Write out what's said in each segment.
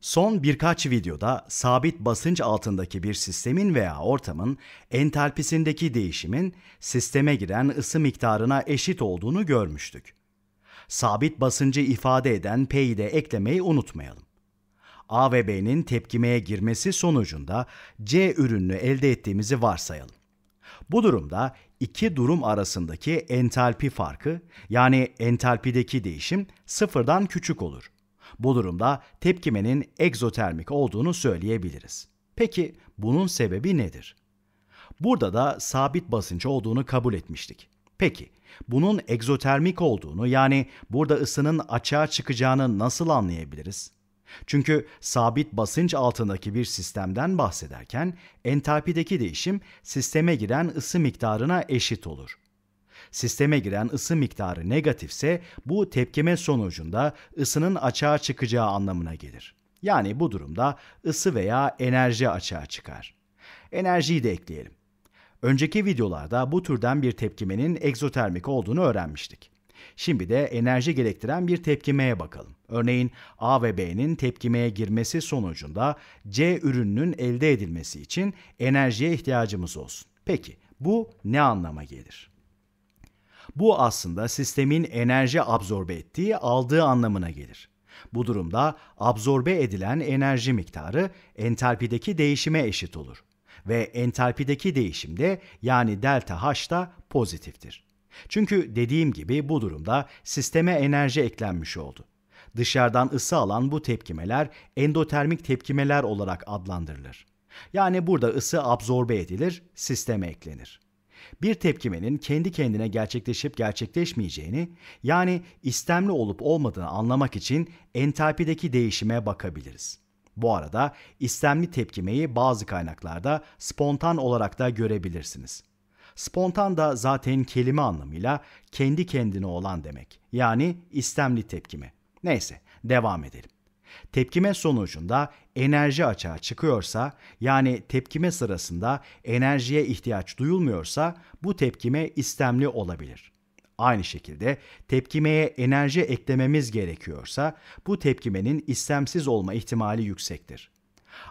Son birkaç videoda sabit basınç altındaki bir sistemin veya ortamın entalpisindeki değişimin sisteme giren ısı miktarına eşit olduğunu görmüştük. Sabit basıncı ifade eden P'yi de eklemeyi unutmayalım. A ve B'nin tepkimeye girmesi sonucunda C ürününü elde ettiğimizi varsayalım. Bu durumda iki durum arasındaki entalpi farkı yani entalpideki değişim sıfırdan küçük olur. Bu durumda tepkimenin egzotermik olduğunu söyleyebiliriz. Peki bunun sebebi nedir? Burada da sabit basınç olduğunu kabul etmiştik. Peki bunun egzotermik olduğunu yani burada ısının açığa çıkacağını nasıl anlayabiliriz? Çünkü sabit basınç altındaki bir sistemden bahsederken entalpideki değişim sisteme giren ısı miktarına eşit olur sisteme giren ısı miktarı negatifse bu tepkime sonucunda ısının açığa çıkacağı anlamına gelir. Yani bu durumda ısı veya enerji açığa çıkar. Enerjiyi de ekleyelim. Önceki videolarda bu türden bir tepkimenin egzotermik olduğunu öğrenmiştik. Şimdi de enerji gerektiren bir tepkimeye bakalım. Örneğin A ve B'nin tepkimeye girmesi sonucunda C ürününün elde edilmesi için enerjiye ihtiyacımız olsun. Peki bu ne anlama gelir? Bu aslında sistemin enerji absorbe ettiği, aldığı anlamına gelir. Bu durumda absorbe edilen enerji miktarı entalpideki değişime eşit olur ve entalpideki değişimde yani delta H da pozitiftir. Çünkü dediğim gibi bu durumda sisteme enerji eklenmiş oldu. Dışarıdan ısı alan bu tepkimeler endotermik tepkimeler olarak adlandırılır. Yani burada ısı absorbe edilir, sisteme eklenir bir tepkimenin kendi kendine gerçekleşip gerçekleşmeyeceğini, yani istemli olup olmadığını anlamak için entalpideki değişime bakabiliriz. Bu arada istemli tepkimeyi bazı kaynaklarda spontan olarak da görebilirsiniz. Spontan da zaten kelime anlamıyla kendi kendine olan demek. Yani istemli tepkime. Neyse, devam edelim. Tepkime sonucunda enerji açığa çıkıyorsa yani tepkime sırasında enerjiye ihtiyaç duyulmuyorsa bu tepkime istemli olabilir. Aynı şekilde tepkimeye enerji eklememiz gerekiyorsa bu tepkimenin istemsiz olma ihtimali yüksektir.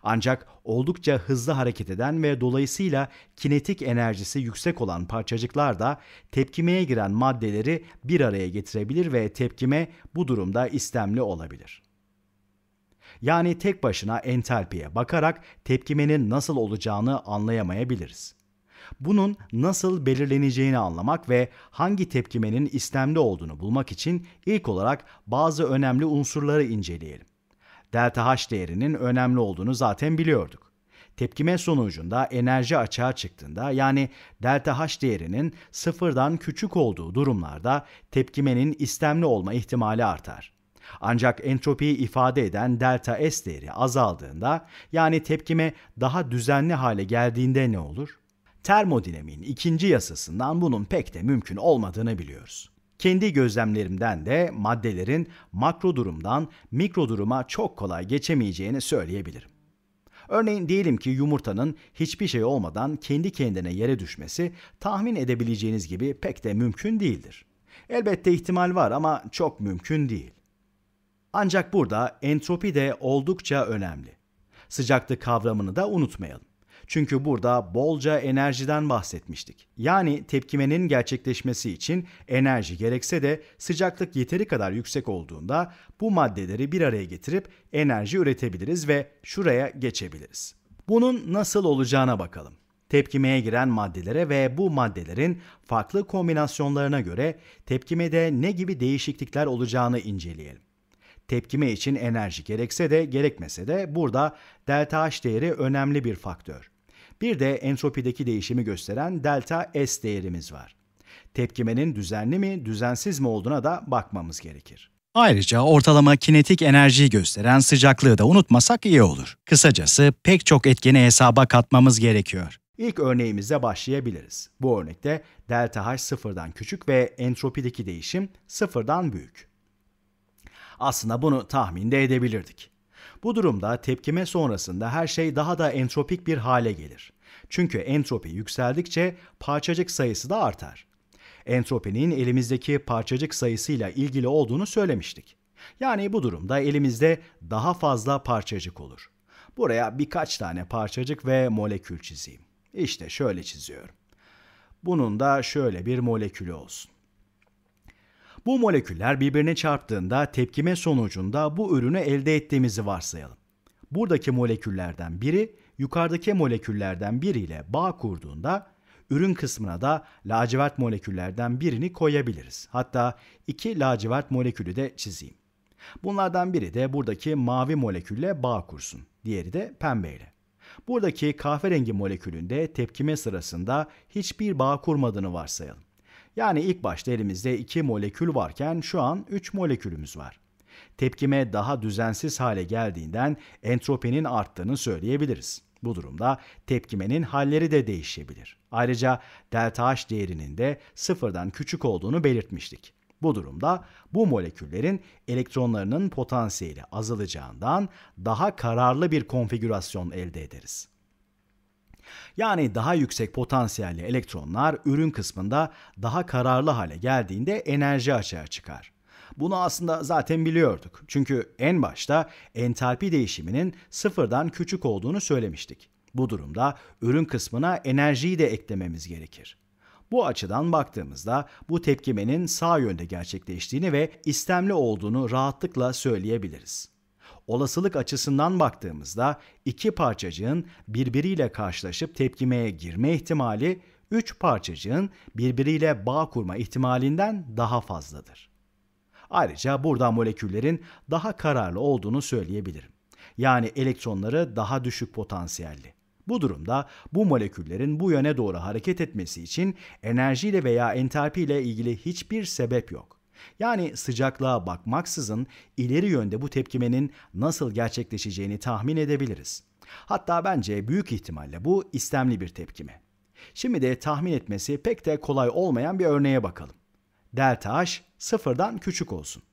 Ancak oldukça hızlı hareket eden ve dolayısıyla kinetik enerjisi yüksek olan parçacıklar da tepkimeye giren maddeleri bir araya getirebilir ve tepkime bu durumda istemli olabilir. Yani tek başına entalpiye bakarak tepkimenin nasıl olacağını anlayamayabiliriz. Bunun nasıl belirleneceğini anlamak ve hangi tepkimenin istemli olduğunu bulmak için ilk olarak bazı önemli unsurları inceleyelim. Delta H değerinin önemli olduğunu zaten biliyorduk tepkime sonucunda enerji açığa çıktığında yani delta H değerinin sıfırdan küçük olduğu durumlarda tepkimenin istemli olma ihtimali artar. Ancak entropiyi ifade eden delta S değeri azaldığında yani tepkime daha düzenli hale geldiğinde ne olur? Termodinamiğin ikinci yasasından bunun pek de mümkün olmadığını biliyoruz. Kendi gözlemlerimden de maddelerin makro durumdan mikro duruma çok kolay geçemeyeceğini söyleyebilirim. Örneğin diyelim ki yumurtanın hiçbir şey olmadan kendi kendine yere düşmesi tahmin edebileceğiniz gibi pek de mümkün değildir. Elbette ihtimal var ama çok mümkün değil. Ancak burada entropi de oldukça önemli. Sıcaklık kavramını da unutmayalım. Çünkü burada bolca enerjiden bahsetmiştik. Yani tepkimenin gerçekleşmesi için enerji gerekse de sıcaklık yeteri kadar yüksek olduğunda bu maddeleri bir araya getirip enerji üretebiliriz ve şuraya geçebiliriz. Bunun nasıl olacağına bakalım. Tepkimeye giren maddelere ve bu maddelerin farklı kombinasyonlarına göre tepkimede ne gibi değişiklikler olacağını inceleyelim. Tepkime için enerji gerekse de gerekmese de burada delta H değeri önemli bir faktör. Bir de entropideki değişimi gösteren delta S değerimiz var. Tepkimenin düzenli mi, düzensiz mi olduğuna da bakmamız gerekir. Ayrıca ortalama kinetik enerjiyi gösteren sıcaklığı da unutmasak iyi olur. Kısacası pek çok etkeni hesaba katmamız gerekiyor. İlk örneğimizle başlayabiliriz. Bu örnekte delta H sıfırdan küçük ve entropideki değişim sıfırdan büyük. Aslında bunu tahminde edebilirdik. Bu durumda tepkime sonrasında her şey daha da entropik bir hale gelir. Çünkü entropi yükseldikçe parçacık sayısı da artar. Entropinin elimizdeki parçacık sayısıyla ilgili olduğunu söylemiştik. Yani bu durumda elimizde daha fazla parçacık olur. Buraya birkaç tane parçacık ve molekül çizeyim. İşte şöyle çiziyorum. Bunun da şöyle bir molekülü olsun. Bu moleküller birbirine çarptığında tepkime sonucunda bu ürünü elde ettiğimizi varsayalım. Buradaki moleküllerden biri yukarıdaki moleküllerden biriyle bağ kurduğunda ürün kısmına da lacivert moleküllerden birini koyabiliriz. Hatta iki lacivert molekülü de çizeyim. Bunlardan biri de buradaki mavi molekülle bağ kursun. Diğeri de pembeyle. Buradaki kahverengi molekülünde tepkime sırasında hiçbir bağ kurmadığını varsayalım. Yani ilk başta elimizde 2 molekül varken şu an 3 molekülümüz var. Tepkime daha düzensiz hale geldiğinden entropinin arttığını söyleyebiliriz. Bu durumda tepkimenin halleri de değişebilir. Ayrıca delta H değerinin de sıfırdan küçük olduğunu belirtmiştik. Bu durumda bu moleküllerin elektronlarının potansiyeli azalacağından daha kararlı bir konfigürasyon elde ederiz. Yani daha yüksek potansiyelli elektronlar ürün kısmında daha kararlı hale geldiğinde enerji açığa çıkar. Bunu aslında zaten biliyorduk. Çünkü en başta entalpi değişiminin sıfırdan küçük olduğunu söylemiştik. Bu durumda ürün kısmına enerjiyi de eklememiz gerekir. Bu açıdan baktığımızda bu tepkimenin sağ yönde gerçekleştiğini ve istemli olduğunu rahatlıkla söyleyebiliriz olasılık açısından baktığımızda iki parçacığın birbiriyle karşılaşıp tepkimeye girme ihtimali üç parçacığın birbiriyle bağ kurma ihtimalinden daha fazladır. Ayrıca burada moleküllerin daha kararlı olduğunu söyleyebilirim. Yani elektronları daha düşük potansiyelli. Bu durumda bu moleküllerin bu yöne doğru hareket etmesi için enerjiyle veya entalpiyle ilgili hiçbir sebep yok. Yani sıcaklığa bakmaksızın ileri yönde bu tepkimenin nasıl gerçekleşeceğini tahmin edebiliriz. Hatta bence büyük ihtimalle bu istemli bir tepkime. Şimdi de tahmin etmesi pek de kolay olmayan bir örneğe bakalım. Delta H sıfırdan küçük olsun.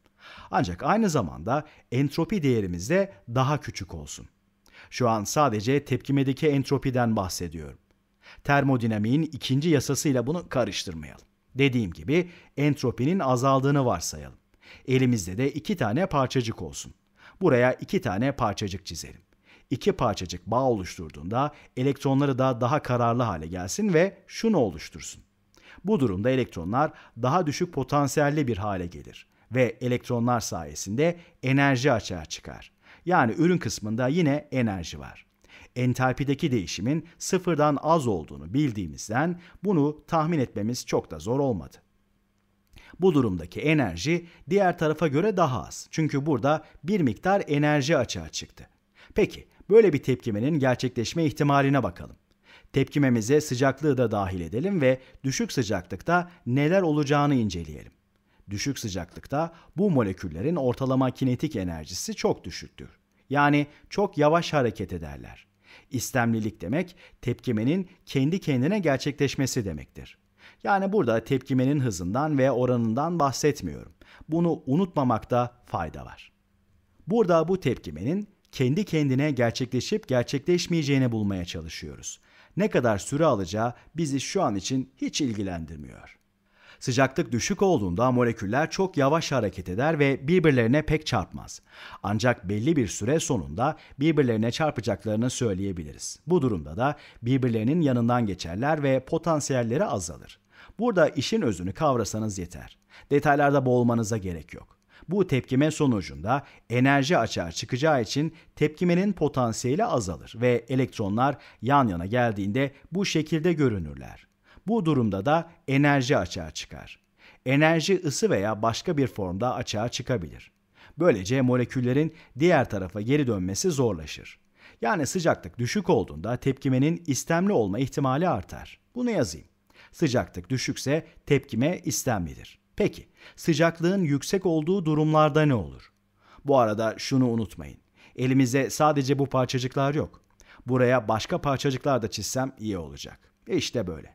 Ancak aynı zamanda entropi değerimiz de daha küçük olsun. Şu an sadece tepkimedeki entropiden bahsediyorum. Termodinamiğin ikinci yasasıyla bunu karıştırmayalım. Dediğim gibi entropinin azaldığını varsayalım. Elimizde de iki tane parçacık olsun. Buraya iki tane parçacık çizelim. İki parçacık bağ oluşturduğunda elektronları da daha kararlı hale gelsin ve şunu oluştursun. Bu durumda elektronlar daha düşük potansiyelli bir hale gelir ve elektronlar sayesinde enerji açığa çıkar. Yani ürün kısmında yine enerji var. Entalpideki değişimin sıfırdan az olduğunu bildiğimizden bunu tahmin etmemiz çok da zor olmadı. Bu durumdaki enerji diğer tarafa göre daha az. Çünkü burada bir miktar enerji açığa çıktı. Peki böyle bir tepkimenin gerçekleşme ihtimaline bakalım. Tepkimemize sıcaklığı da dahil edelim ve düşük sıcaklıkta neler olacağını inceleyelim. Düşük sıcaklıkta bu moleküllerin ortalama kinetik enerjisi çok düşüktür. Yani çok yavaş hareket ederler. İstemlilik demek tepkimenin kendi kendine gerçekleşmesi demektir. Yani burada tepkimenin hızından ve oranından bahsetmiyorum. Bunu unutmamakta fayda var. Burada bu tepkimenin kendi kendine gerçekleşip gerçekleşmeyeceğini bulmaya çalışıyoruz. Ne kadar süre alacağı bizi şu an için hiç ilgilendirmiyor. Sıcaklık düşük olduğunda moleküller çok yavaş hareket eder ve birbirlerine pek çarpmaz. Ancak belli bir süre sonunda birbirlerine çarpacaklarını söyleyebiliriz. Bu durumda da birbirlerinin yanından geçerler ve potansiyelleri azalır. Burada işin özünü kavrasanız yeter. Detaylarda boğulmanıza gerek yok. Bu tepkime sonucunda enerji açığa çıkacağı için tepkimenin potansiyeli azalır ve elektronlar yan yana geldiğinde bu şekilde görünürler. Bu durumda da enerji açığa çıkar. Enerji ısı veya başka bir formda açığa çıkabilir. Böylece moleküllerin diğer tarafa geri dönmesi zorlaşır. Yani sıcaklık düşük olduğunda tepkimenin istemli olma ihtimali artar. Bunu yazayım. Sıcaklık düşükse tepkime istemlidir. Peki sıcaklığın yüksek olduğu durumlarda ne olur? Bu arada şunu unutmayın. Elimizde sadece bu parçacıklar yok. Buraya başka parçacıklar da çizsem iyi olacak. İşte böyle.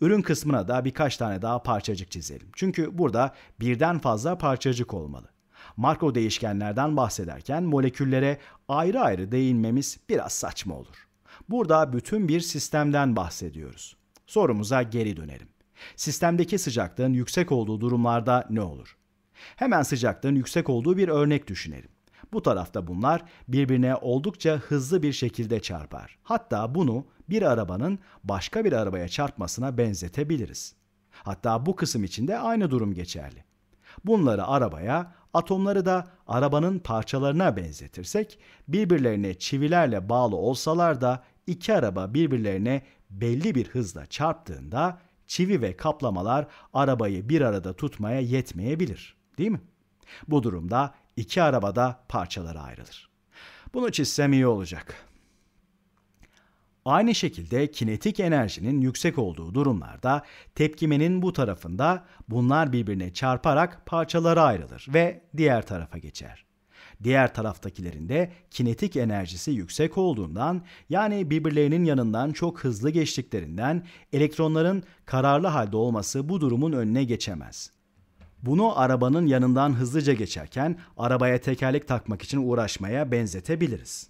Ürün kısmına da birkaç tane daha parçacık çizelim. Çünkü burada birden fazla parçacık olmalı. Marko değişkenlerden bahsederken moleküllere ayrı ayrı değinmemiz biraz saçma olur. Burada bütün bir sistemden bahsediyoruz. Sorumuza geri dönelim. Sistemdeki sıcaklığın yüksek olduğu durumlarda ne olur? Hemen sıcaklığın yüksek olduğu bir örnek düşünelim. Bu tarafta bunlar birbirine oldukça hızlı bir şekilde çarpar. Hatta bunu bir arabanın başka bir arabaya çarpmasına benzetebiliriz. Hatta bu kısım için de aynı durum geçerli. Bunları arabaya, atomları da arabanın parçalarına benzetirsek, birbirlerine çivilerle bağlı olsalar da iki araba birbirlerine belli bir hızla çarptığında çivi ve kaplamalar arabayı bir arada tutmaya yetmeyebilir, değil mi? Bu durumda iki arabada parçalara ayrılır. Bunu çizsem iyi olacak. Aynı şekilde kinetik enerjinin yüksek olduğu durumlarda tepkimenin bu tarafında bunlar birbirine çarparak parçalara ayrılır ve diğer tarafa geçer. Diğer taraftakilerin de kinetik enerjisi yüksek olduğundan yani birbirlerinin yanından çok hızlı geçtiklerinden elektronların kararlı halde olması bu durumun önüne geçemez. Bunu arabanın yanından hızlıca geçerken arabaya tekerlek takmak için uğraşmaya benzetebiliriz.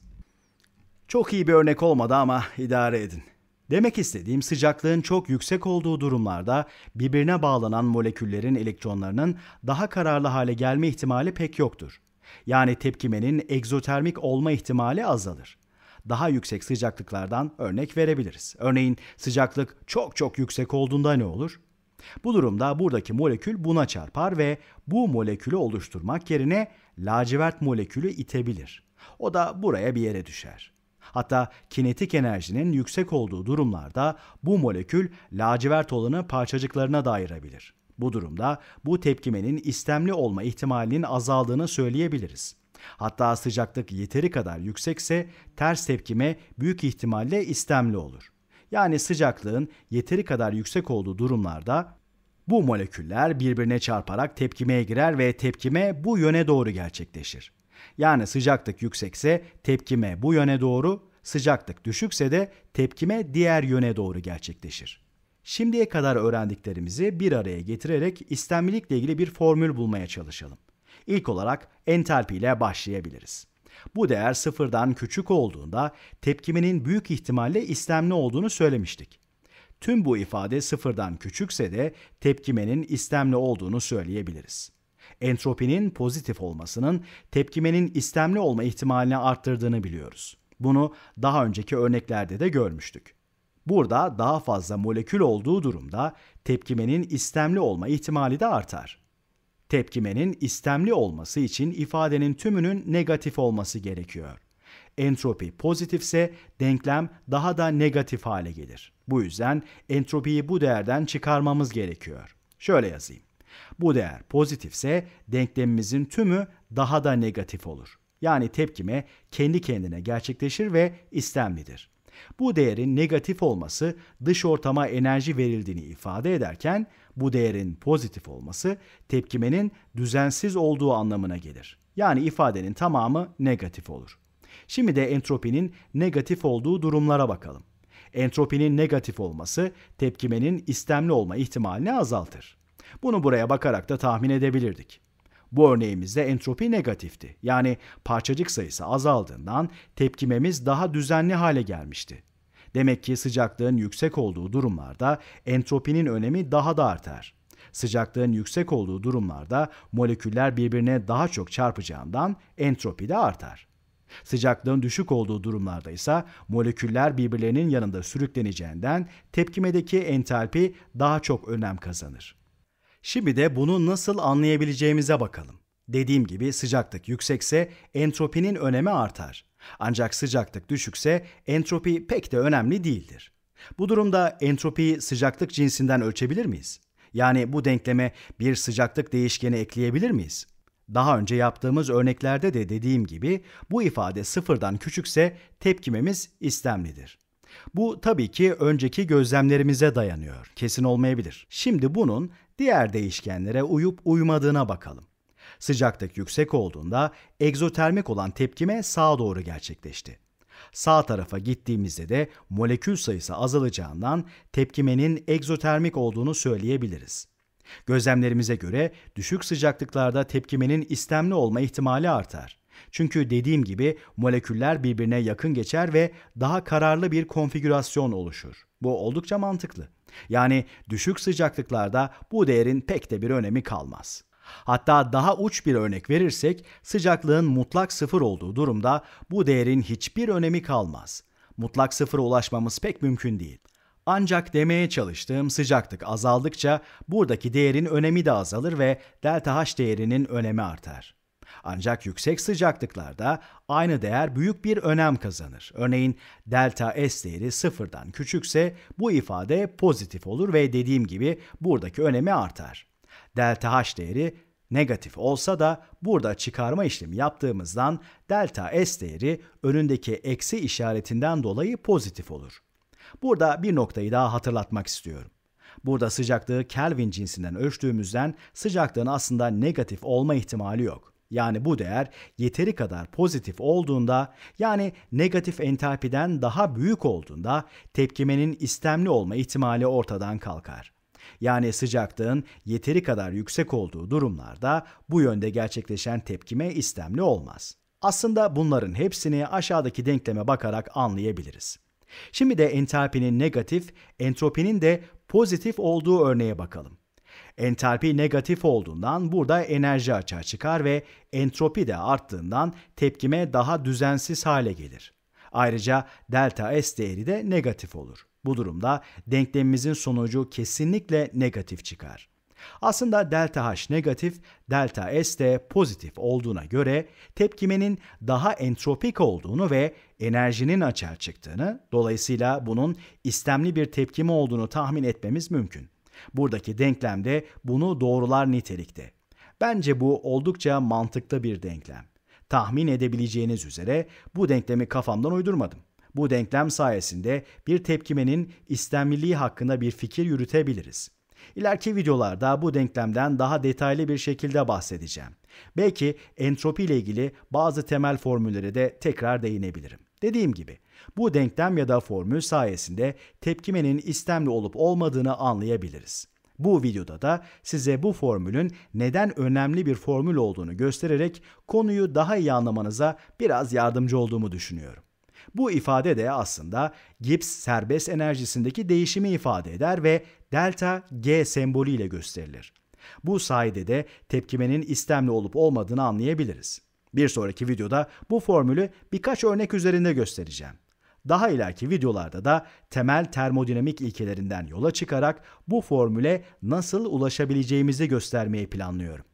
Çok iyi bir örnek olmadı ama idare edin. Demek istediğim sıcaklığın çok yüksek olduğu durumlarda birbirine bağlanan moleküllerin elektronlarının daha kararlı hale gelme ihtimali pek yoktur. Yani tepkimenin egzotermik olma ihtimali azalır. Daha yüksek sıcaklıklardan örnek verebiliriz. Örneğin sıcaklık çok çok yüksek olduğunda ne olur? Bu durumda buradaki molekül buna çarpar ve bu molekülü oluşturmak yerine lacivert molekülü itebilir. O da buraya bir yere düşer. Hatta kinetik enerjinin yüksek olduğu durumlarda bu molekül lacivert olanı parçacıklarına da ayırabilir. Bu durumda bu tepkimenin istemli olma ihtimalinin azaldığını söyleyebiliriz. Hatta sıcaklık yeteri kadar yüksekse ters tepkime büyük ihtimalle istemli olur yani sıcaklığın yeteri kadar yüksek olduğu durumlarda bu moleküller birbirine çarparak tepkimeye girer ve tepkime bu yöne doğru gerçekleşir. Yani sıcaklık yüksekse tepkime bu yöne doğru, sıcaklık düşükse de tepkime diğer yöne doğru gerçekleşir. Şimdiye kadar öğrendiklerimizi bir araya getirerek istenmelikle ilgili bir formül bulmaya çalışalım. İlk olarak entalpi ile başlayabiliriz. Bu değer sıfırdan küçük olduğunda tepkiminin büyük ihtimalle istemli olduğunu söylemiştik. Tüm bu ifade sıfırdan küçükse de tepkimenin istemli olduğunu söyleyebiliriz. Entropinin pozitif olmasının tepkimenin istemli olma ihtimalini arttırdığını biliyoruz. Bunu daha önceki örneklerde de görmüştük. Burada daha fazla molekül olduğu durumda tepkimenin istemli olma ihtimali de artar. Tepkimenin istemli olması için ifadenin tümünün negatif olması gerekiyor. Entropi pozitifse denklem daha da negatif hale gelir. Bu yüzden entropiyi bu değerden çıkarmamız gerekiyor. Şöyle yazayım. Bu değer pozitifse denklemimizin tümü daha da negatif olur. Yani tepkime kendi kendine gerçekleşir ve istemlidir. Bu değerin negatif olması dış ortama enerji verildiğini ifade ederken bu değerin pozitif olması tepkimenin düzensiz olduğu anlamına gelir. Yani ifadenin tamamı negatif olur. Şimdi de entropinin negatif olduğu durumlara bakalım. Entropinin negatif olması tepkimenin istemli olma ihtimalini azaltır. Bunu buraya bakarak da tahmin edebilirdik. Bu örneğimizde entropi negatifti. Yani parçacık sayısı azaldığından tepkimemiz daha düzenli hale gelmişti. Demek ki sıcaklığın yüksek olduğu durumlarda entropinin önemi daha da artar. Sıcaklığın yüksek olduğu durumlarda moleküller birbirine daha çok çarpacağından entropi de artar. Sıcaklığın düşük olduğu durumlarda ise moleküller birbirlerinin yanında sürükleneceğinden tepkimedeki entalpi daha çok önem kazanır. Şimdi de bunu nasıl anlayabileceğimize bakalım. Dediğim gibi sıcaklık yüksekse entropinin önemi artar. Ancak sıcaklık düşükse entropi pek de önemli değildir. Bu durumda entropiyi sıcaklık cinsinden ölçebilir miyiz? Yani bu denkleme bir sıcaklık değişkeni ekleyebilir miyiz? Daha önce yaptığımız örneklerde de dediğim gibi bu ifade sıfırdan küçükse tepkimemiz istemlidir. Bu tabii ki önceki gözlemlerimize dayanıyor. Kesin olmayabilir. Şimdi bunun diğer değişkenlere uyup uymadığına bakalım. Sıcaklık yüksek olduğunda egzotermik olan tepkime sağa doğru gerçekleşti. Sağ tarafa gittiğimizde de molekül sayısı azalacağından tepkimenin egzotermik olduğunu söyleyebiliriz. Gözlemlerimize göre düşük sıcaklıklarda tepkimenin istemli olma ihtimali artar. Çünkü dediğim gibi moleküller birbirine yakın geçer ve daha kararlı bir konfigürasyon oluşur. Bu oldukça mantıklı. Yani düşük sıcaklıklarda bu değerin pek de bir önemi kalmaz. Hatta daha uç bir örnek verirsek sıcaklığın mutlak sıfır olduğu durumda bu değerin hiçbir önemi kalmaz. Mutlak sıfıra ulaşmamız pek mümkün değil. Ancak demeye çalıştığım sıcaklık azaldıkça buradaki değerin önemi de azalır ve delta H değerinin önemi artar. Ancak yüksek sıcaklıklarda aynı değer büyük bir önem kazanır. Örneğin delta S değeri sıfırdan küçükse bu ifade pozitif olur ve dediğim gibi buradaki önemi artar delta H değeri negatif olsa da burada çıkarma işlemi yaptığımızdan delta S değeri önündeki eksi işaretinden dolayı pozitif olur. Burada bir noktayı daha hatırlatmak istiyorum. Burada sıcaklığı Kelvin cinsinden ölçtüğümüzden sıcaklığın aslında negatif olma ihtimali yok. Yani bu değer yeteri kadar pozitif olduğunda yani negatif entalpiden daha büyük olduğunda tepkimenin istemli olma ihtimali ortadan kalkar. Yani sıcaklığın yeteri kadar yüksek olduğu durumlarda bu yönde gerçekleşen tepkime istemli olmaz. Aslında bunların hepsini aşağıdaki denkleme bakarak anlayabiliriz. Şimdi de entalpinin negatif, entropinin de pozitif olduğu örneğe bakalım. Entalpi negatif olduğundan burada enerji açığa çıkar ve entropi de arttığından tepkime daha düzensiz hale gelir. Ayrıca delta S değeri de negatif olur. Bu durumda denklemimizin sonucu kesinlikle negatif çıkar. Aslında delta H negatif, delta S de pozitif olduğuna göre tepkimenin daha entropik olduğunu ve enerjinin açığa çıktığını, dolayısıyla bunun istemli bir tepkime olduğunu tahmin etmemiz mümkün. Buradaki denklemde bunu doğrular nitelikte. Bence bu oldukça mantıklı bir denklem. Tahmin edebileceğiniz üzere bu denklemi kafamdan uydurmadım. Bu denklem sayesinde bir tepkimenin istenliliği hakkında bir fikir yürütebiliriz. İleriki videolarda bu denklemden daha detaylı bir şekilde bahsedeceğim. Belki entropi ile ilgili bazı temel formüllere de tekrar değinebilirim. Dediğim gibi bu denklem ya da formül sayesinde tepkimenin istemli olup olmadığını anlayabiliriz. Bu videoda da size bu formülün neden önemli bir formül olduğunu göstererek konuyu daha iyi anlamanıza biraz yardımcı olduğumu düşünüyorum. Bu ifade de aslında Gibbs serbest enerjisindeki değişimi ifade eder ve delta G sembolüyle gösterilir. Bu sayede de tepkimenin istemli olup olmadığını anlayabiliriz. Bir sonraki videoda bu formülü birkaç örnek üzerinde göstereceğim. Daha ileriki videolarda da temel termodinamik ilkelerinden yola çıkarak bu formüle nasıl ulaşabileceğimizi göstermeyi planlıyorum.